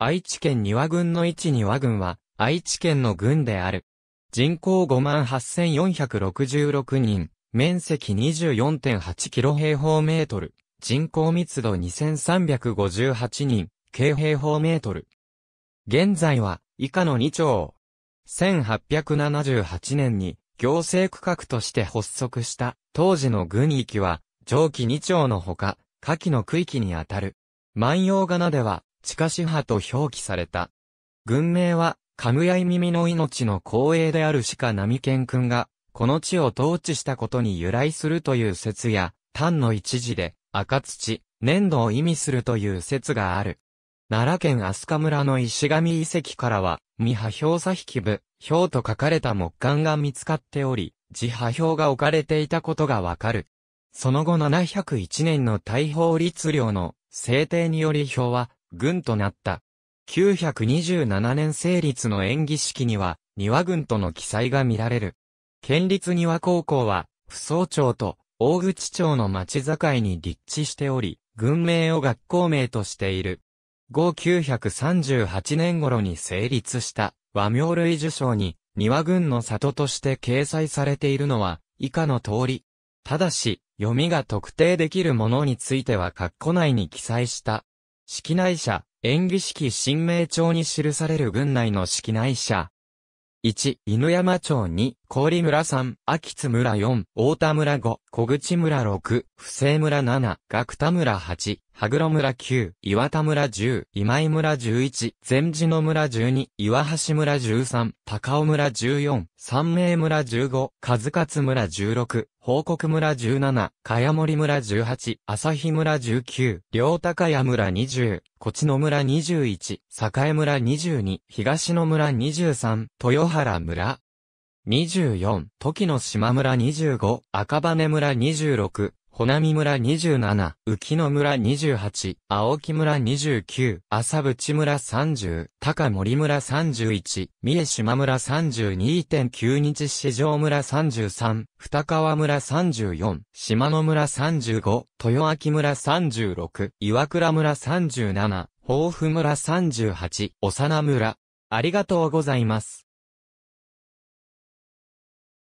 愛知県庭羽郡の一に、和郡は、愛知県の郡である。人口58,466人、面積24.8キロ平方メートル、人口密度2358人、京平方メートル。現在は、以下の2町。1878年に、行政区画として発足した、当時の郡域は、上記2町のほか、下記の区域にあたる。万葉仮名では、地下支派と表記された。軍名は、カムヤイ耳の命の光栄である鹿並ナミケン君が、この地を統治したことに由来するという説や、単の一字で、赤土、粘土を意味するという説がある。奈良県飛鳥村の石神遺跡からは、未破氷差引部、氷と書かれた木管が見つかっており、自破氷が置かれていたことがわかる。その後701年の大法律令の制定により表は軍となった。927年成立の演技式には、庭軍との記載が見られる。県立庭高校は、扶総町と大口町の町境に立地しており、軍名を学校名としている。後938年頃に成立した和名類受賞に、庭軍の里として掲載されているのは、以下の通り。ただし、読みが特定できるものについては括弧内に記載した式内社、演技式新名帳に記される軍内の式内社。1、犬山町2、郡村3、秋津村4、大田村5、小口村6、布施村7、学田村8、羽黒村9、岩田村10、今井村11、善寺野村12、岩橋村13、高尾村14、三名村15、数勝村16、報告村17、茅森村18、朝日村19、両高屋村20、こちの村21、栄村22、東野村23、豊原村、24、時の島村25、赤羽村26、穂波村27、浮野村28、青木村29、浅淵村30、高森村31、三重島村32.9日市場村33、二川村34、島野村35、豊明村36、岩倉村37、豊富村38、幼村。ありがとうございます。